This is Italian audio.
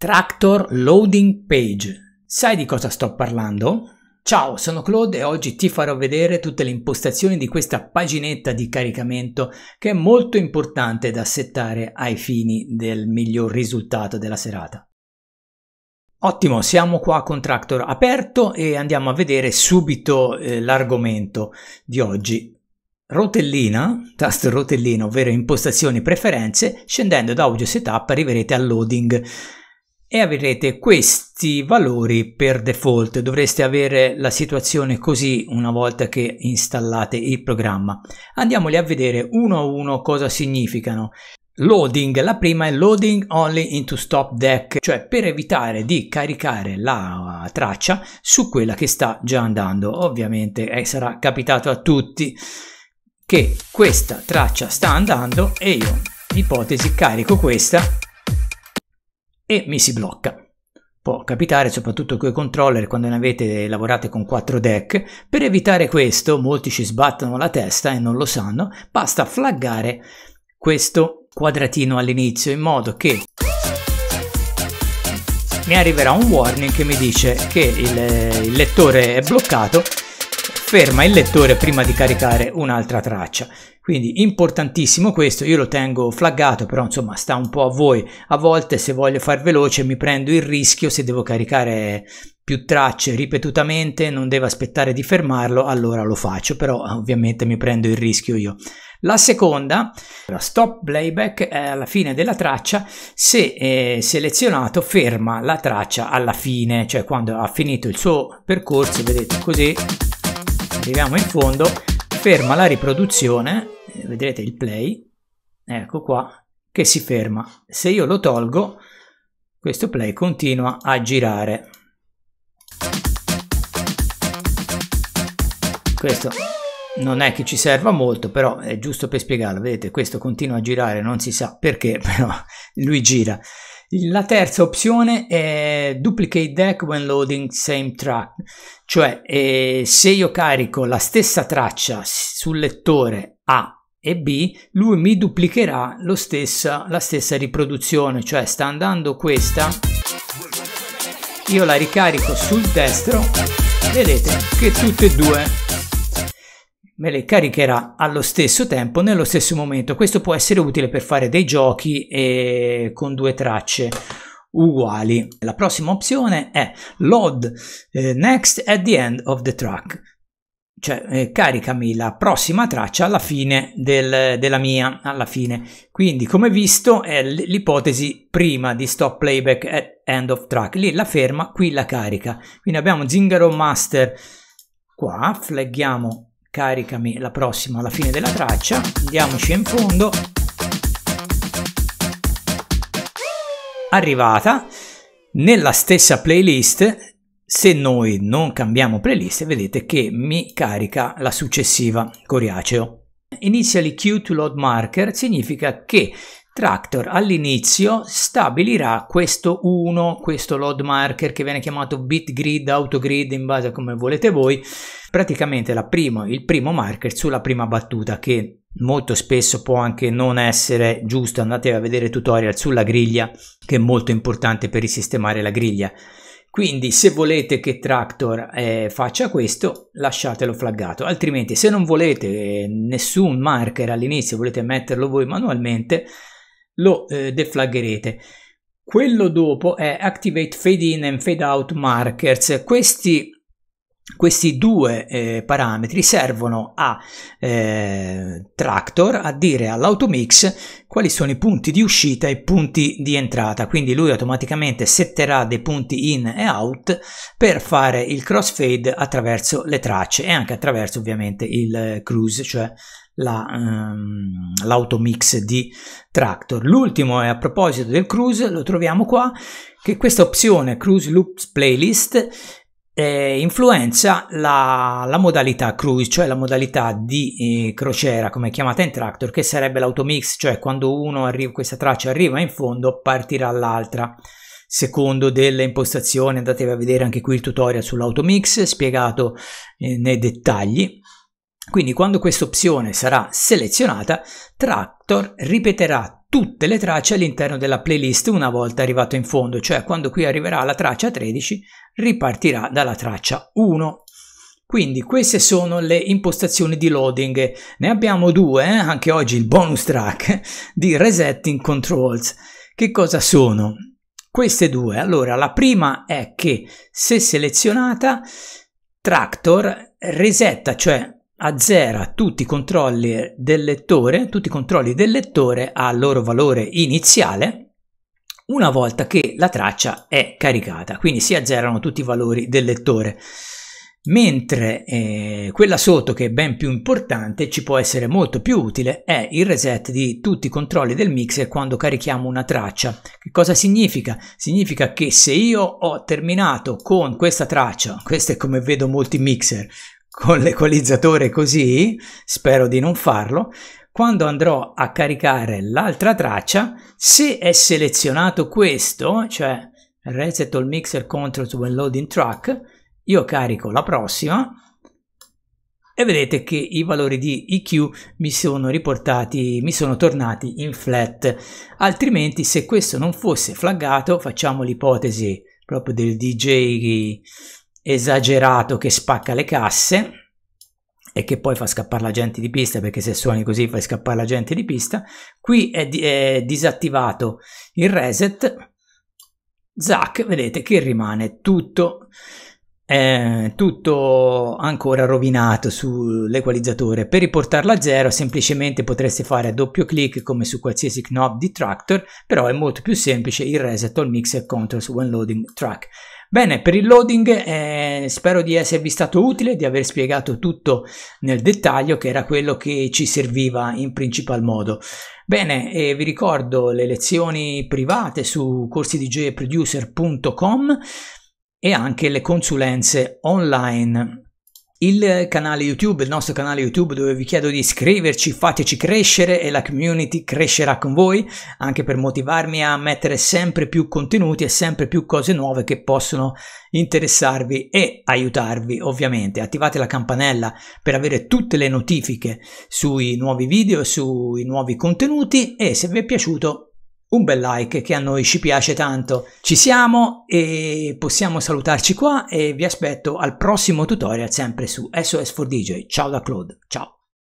Tractor Loading Page. Sai di cosa sto parlando? Ciao, sono Claude e oggi ti farò vedere tutte le impostazioni di questa paginetta di caricamento che è molto importante da settare ai fini del miglior risultato della serata. Ottimo, siamo qua con Tractor aperto e andiamo a vedere subito eh, l'argomento di oggi, rotellina, tasto rotellino, ovvero impostazioni preferenze, scendendo da audio setup arriverete al loading e avrete questi valori per default dovreste avere la situazione così una volta che installate il programma andiamoli a vedere uno a uno cosa significano loading la prima è loading only into stop deck cioè per evitare di caricare la traccia su quella che sta già andando ovviamente eh, sarà capitato a tutti che questa traccia sta andando e io ipotesi carico questa e mi si blocca. Può capitare soprattutto con i controller quando ne avete lavorate con 4 deck. Per evitare questo, molti ci sbattono la testa e non lo sanno, basta flaggare questo quadratino all'inizio in modo che mi arriverà un warning che mi dice che il, il lettore è bloccato ferma il lettore prima di caricare un'altra traccia. Quindi importantissimo questo, io lo tengo flaggato, però insomma sta un po' a voi. A volte se voglio far veloce mi prendo il rischio se devo caricare più tracce ripetutamente, non devo aspettare di fermarlo, allora lo faccio, però ovviamente mi prendo il rischio io. La seconda, la stop playback, è alla fine della traccia, se è eh, selezionato ferma la traccia alla fine, cioè quando ha finito il suo percorso, vedete così, arriviamo in fondo, ferma la riproduzione, eh, vedrete il play, ecco qua, che si ferma. Se io lo tolgo, questo play continua a girare. Questo non è che ci serva molto, però è giusto per spiegarlo. Vedete, questo continua a girare, non si sa perché, però lui gira. La terza opzione è duplicate deck when loading same track, cioè eh, se io carico la stessa traccia sul lettore A e B, lui mi duplicherà stessa, la stessa riproduzione, cioè sta andando questa, io la ricarico sul destro, vedete che tutte e due me le caricherà allo stesso tempo, nello stesso momento. Questo può essere utile per fare dei giochi eh, con due tracce uguali. La prossima opzione è load eh, next at the end of the track, cioè eh, caricami la prossima traccia alla fine del, della mia, alla fine. Quindi come visto è l'ipotesi prima di stop playback at end of track, lì la ferma, qui la carica. Quindi abbiamo Zingaro Master qua, flagghiamo caricami la prossima alla fine della traccia, andiamoci in fondo, arrivata, nella stessa playlist, se noi non cambiamo playlist, vedete che mi carica la successiva coriaceo. Inizially queue to load marker significa che Tractor all'inizio stabilirà questo 1, questo load marker che viene chiamato bit grid, autogrid in base a come volete voi, praticamente prima, il primo marker sulla prima battuta che molto spesso può anche non essere giusto andate a vedere tutorial sulla griglia che è molto importante per risistemare la griglia quindi se volete che Tractor eh, faccia questo lasciatelo flaggato altrimenti se non volete eh, nessun marker all'inizio volete metterlo voi manualmente lo eh, deflaggerete quello dopo è Activate Fade In and Fade Out Markers questi questi due eh, parametri servono a eh, Tractor a dire all'automix quali sono i punti di uscita e i punti di entrata, quindi lui automaticamente setterà dei punti in e out per fare il crossfade attraverso le tracce e anche attraverso ovviamente il eh, cruise, cioè la, um, l'automix di Tractor. L'ultimo è a proposito del cruise, lo troviamo qua, che questa opzione Cruise Loops Playlist eh, influenza la, la, modalità cruise, cioè la modalità di eh, crociera come è chiamata in Tractor, che sarebbe l'automix, cioè quando uno arriva, questa traccia arriva in fondo partirà l'altra. Secondo delle impostazioni andatevi a vedere anche qui il tutorial sull'automix spiegato eh, nei dettagli. Quindi quando questa opzione sarà selezionata, Tractor ripeterà tutte le tracce all'interno della playlist una volta arrivato in fondo, cioè quando qui arriverà la traccia 13 ripartirà dalla traccia 1. Quindi queste sono le impostazioni di loading, ne abbiamo due, eh? anche oggi il bonus track di Resetting Controls. Che cosa sono? Queste due, allora la prima è che se selezionata Tractor resetta, cioè azzera tutti i controlli del lettore, tutti i controlli del lettore al loro valore iniziale una volta che la traccia è caricata, quindi si azzerano tutti i valori del lettore. Mentre eh, quella sotto, che è ben più importante, ci può essere molto più utile, è il reset di tutti i controlli del mixer quando carichiamo una traccia. Che cosa significa? Significa che se io ho terminato con questa traccia, questo è come vedo molti mixer, con l'equalizzatore così, spero di non farlo, quando andrò a caricare l'altra traccia, se è selezionato questo, cioè Reset all Mixer Controls When Loading Track, io carico la prossima e vedete che i valori di EQ mi sono riportati, mi sono tornati in flat. Altrimenti se questo non fosse flaggato, facciamo l'ipotesi proprio del DJ esagerato che spacca le casse e che poi fa scappare la gente di pista perché se suoni così fai scappare la gente di pista qui è, di è disattivato il reset zac vedete che rimane tutto eh, tutto ancora rovinato sull'equalizzatore per riportarlo a zero semplicemente potreste fare a doppio clic come su qualsiasi knob di tractor però è molto più semplice il reset all mixer controls when loading track Bene, per il loading eh, spero di esservi stato utile, di aver spiegato tutto nel dettaglio che era quello che ci serviva in principal modo. Bene, eh, vi ricordo le lezioni private su corsidjproducer.com e anche le consulenze online il canale YouTube, il nostro canale YouTube dove vi chiedo di iscriverci, fateci crescere e la community crescerà con voi, anche per motivarmi a mettere sempre più contenuti e sempre più cose nuove che possono interessarvi e aiutarvi ovviamente. Attivate la campanella per avere tutte le notifiche sui nuovi video, sui nuovi contenuti e se vi è piaciuto un bel like che a noi ci piace tanto. Ci siamo e possiamo salutarci qua e vi aspetto al prossimo tutorial sempre su SOS4DJ. Ciao da Claude, ciao!